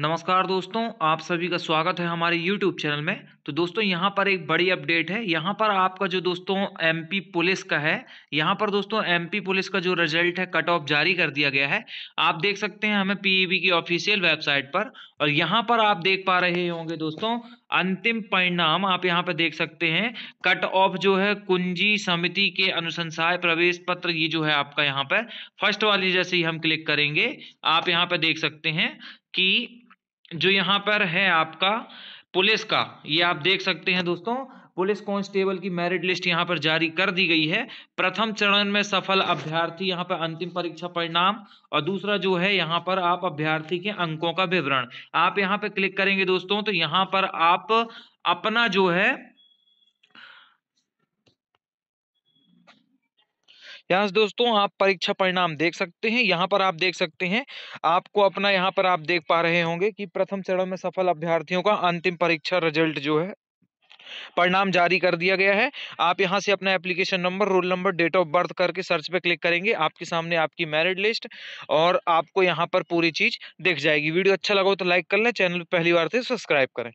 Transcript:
नमस्कार दोस्तों आप सभी का स्वागत है हमारे YouTube चैनल में तो दोस्तों यहाँ पर एक बड़ी अपडेट है यहाँ पर आपका जो दोस्तों एमपी पुलिस का है यहाँ पर दोस्तों एमपी पुलिस का जो रिजल्ट है कट ऑफ जारी कर दिया गया है आप देख सकते हैं हमें पीईबी e की ऑफिशियल वेबसाइट पर और यहाँ पर आप देख पा रहे होंगे दोस्तों अंतिम परिणाम आप यहाँ पर देख सकते हैं कट ऑफ जो है कुंजी समिति के अनुसंसाय प्रवेश पत्र ये जो है आपका यहाँ पर फर्स्ट वाली जैसे ही हम क्लिक करेंगे आप यहाँ पर देख सकते हैं कि जो यहाँ पर है आपका पुलिस का ये आप देख सकते हैं दोस्तों पुलिस कांस्टेबल की मेरिट लिस्ट यहाँ पर जारी कर दी गई है प्रथम चरण में सफल अभ्यर्थी यहाँ पर अंतिम परीक्षा परिणाम और दूसरा जो है यहाँ पर आप अभ्यर्थी के अंकों का विवरण आप यहाँ पर क्लिक करेंगे दोस्तों तो यहाँ पर आप अपना जो है यहाँ से दोस्तों आप परीक्षा परिणाम देख सकते हैं यहाँ पर आप देख सकते हैं आपको अपना यहाँ पर आप देख पा रहे होंगे कि प्रथम चरण में सफल अभ्यर्थियों का अंतिम परीक्षा रिजल्ट जो है परिणाम जारी कर दिया गया है आप यहां से अपना application number roll number date of birth करके सर्च पे क्लिक करेंगे आपके सामने आपकी मैरिड लिस्ट और आपको यहां पर पूरी चीज दिख जाएगी वीडियो अच्छा लगा हो तो लाइक कर लें चैनल पहली बार से तो सब्सक्राइब करें